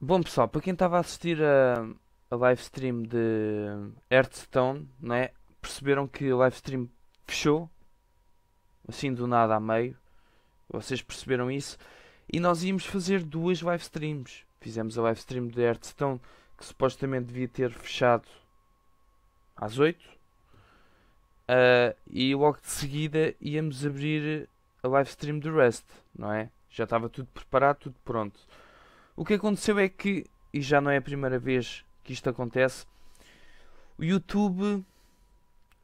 Bom pessoal, para quem estava a assistir a, a live stream de Hearthstone, né, perceberam que o live stream fechou assim do nada a meio. Vocês perceberam isso? E nós íamos fazer duas live streams. Fizemos a live stream de Hearthstone que supostamente devia ter fechado às 8 uh, ah, e logo de seguida íamos abrir a live stream do Rust, não é? Já estava tudo preparado, tudo pronto. O que aconteceu é que, e já não é a primeira vez que isto acontece, o YouTube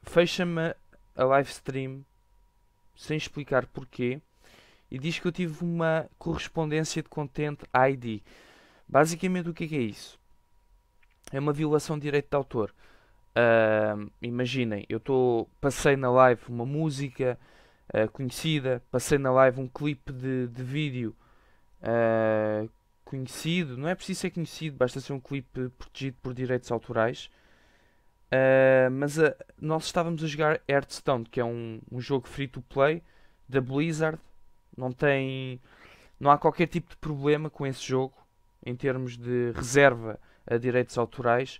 fecha-me a live stream sem explicar porquê e diz que eu tive uma correspondência de Content ID. Basicamente, o é que é, isso? É uma violação de direito de autor. Uh, imaginem, eu tô, passei na live uma música uh, conhecida, passei na live um clipe de, de vídeo uh, conhecido, não é preciso ser conhecido, basta ser um clipe protegido por direitos autorais. Uh, mas a, ah, nós estávamos a jogar Hearthstone, que é um, um jogo free to play da Blizzard. Não tem. Não há qualquer tipo de problema com esse jogo em termos de reserva a direitos autorais.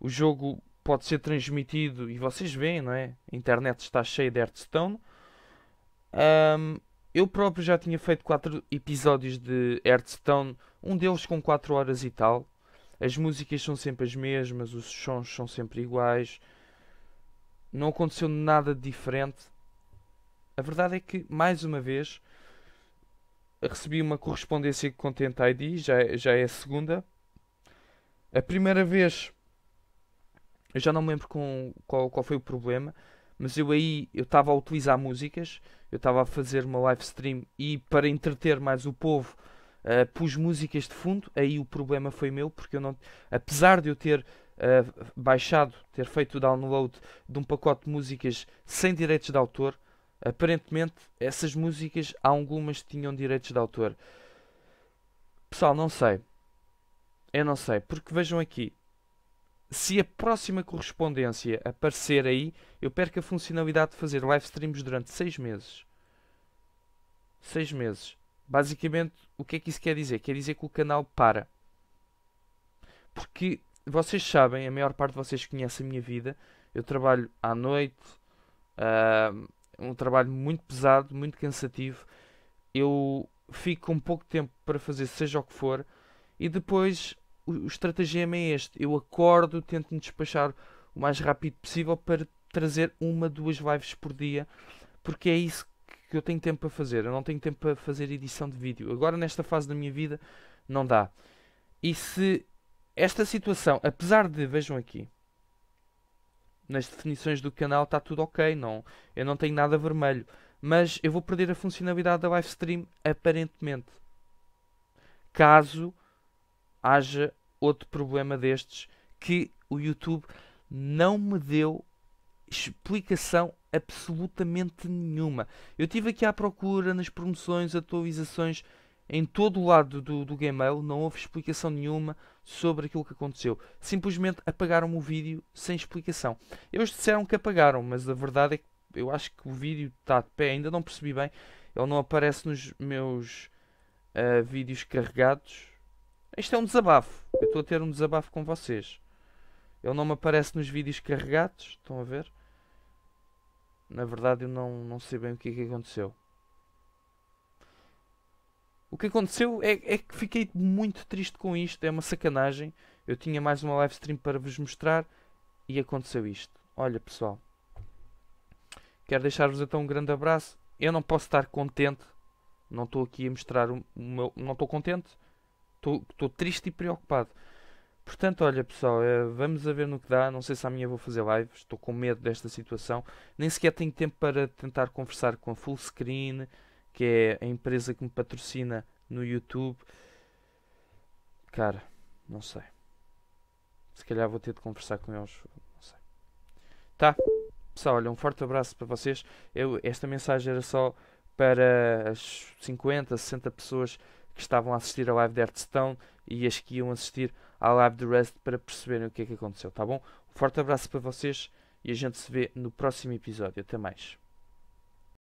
O jogo pode ser transmitido e vocês veem, não é? A internet está cheia de Hearthstone. Um, ah, eu próprio já tinha feito 4 episódios de Hearthstone, um deles com 4 horas e tal. As músicas são sempre as mesmas, os sons são sempre iguais. Não aconteceu nada de diferente. A verdade é que, mais uma vez, recebi uma correspondência com Tent ID, já, já é a segunda. A primeira vez, eu já não me lembro com, qual, qual foi o problema, mas eu aí eu estava a utilizar músicas, eu estava a fazer uma live stream e para entreter mais o povo uh, pus músicas de fundo, aí o problema foi meu, porque eu não, apesar de eu ter uh, baixado, ter feito o download de um pacote de músicas sem direitos de autor, aparentemente essas músicas algumas tinham direitos de autor. Pessoal, não sei. Eu não sei, porque vejam aqui, se a próxima correspondência aparecer aí, eu perco a funcionalidade de fazer live streams durante 6 meses. 6 meses. Basicamente, o que é que isso quer dizer? Quer dizer que o canal para. Porque vocês sabem, a maior parte de vocês conhece a minha vida. Eu trabalho à noite, uh, um trabalho muito pesado, muito cansativo. Eu fico com pouco tempo para fazer seja o que for e depois o estratagema é este. Eu acordo, tento me despachar o mais rápido possível para trazer uma, duas lives por dia, porque é isso que eu tenho tempo para fazer. Eu não tenho tempo para fazer edição de vídeo. Agora, nesta fase da minha vida, não dá. E se esta situação, apesar de, vejam aqui, nas definições do canal está tudo ok, não, eu não tenho nada vermelho, mas eu vou perder a funcionalidade da live stream, aparentemente. Caso haja outro problema destes que o YouTube não me deu explicação absolutamente nenhuma. Eu tive aqui à procura nas promoções, atualizações, em todo o lado do, do Gmail, não houve explicação nenhuma sobre aquilo que aconteceu. Simplesmente apagaram o vídeo sem explicação. Eles disseram que apagaram, mas a verdade é que eu acho que o vídeo está de pé, ainda não percebi bem. Ele não aparece nos meus uh, vídeos carregados, isto é um desabafo. Eu estou a ter um desabafo com vocês. Ele não me aparece nos vídeos carregados. Estão a ver? Na verdade, eu não, não sei bem o que é que aconteceu. O que aconteceu é, é, que fiquei muito triste com isto. É uma sacanagem. Eu tinha mais uma live stream para vos mostrar e aconteceu isto. Olha, pessoal. Quero deixar-vos então um grande abraço. Eu não posso estar contente. Não estou aqui a mostrar o meu. Não estou contente Estou triste e preocupado. Portanto, olha pessoal, eh, vamos a ver no que dá. Não sei se amanhã vou fazer live, estou com medo desta situação. Nem sequer tenho tempo para tentar conversar com a Full Screen, que é a empresa que me patrocina no YouTube. Cara, não sei. Se calhar vou ter de conversar com eles. Não sei. Tá, pessoal, olha, um forte abraço para vocês. Eu, esta mensagem era só para as 50, 60 pessoas que estavam a assistir à live de Hearthstone e as que iam assistir à live de Rust para perceberem o que é que aconteceu, tá bom? Um forte abraço para vocês e a gente se vê no próximo episódio. Até mais.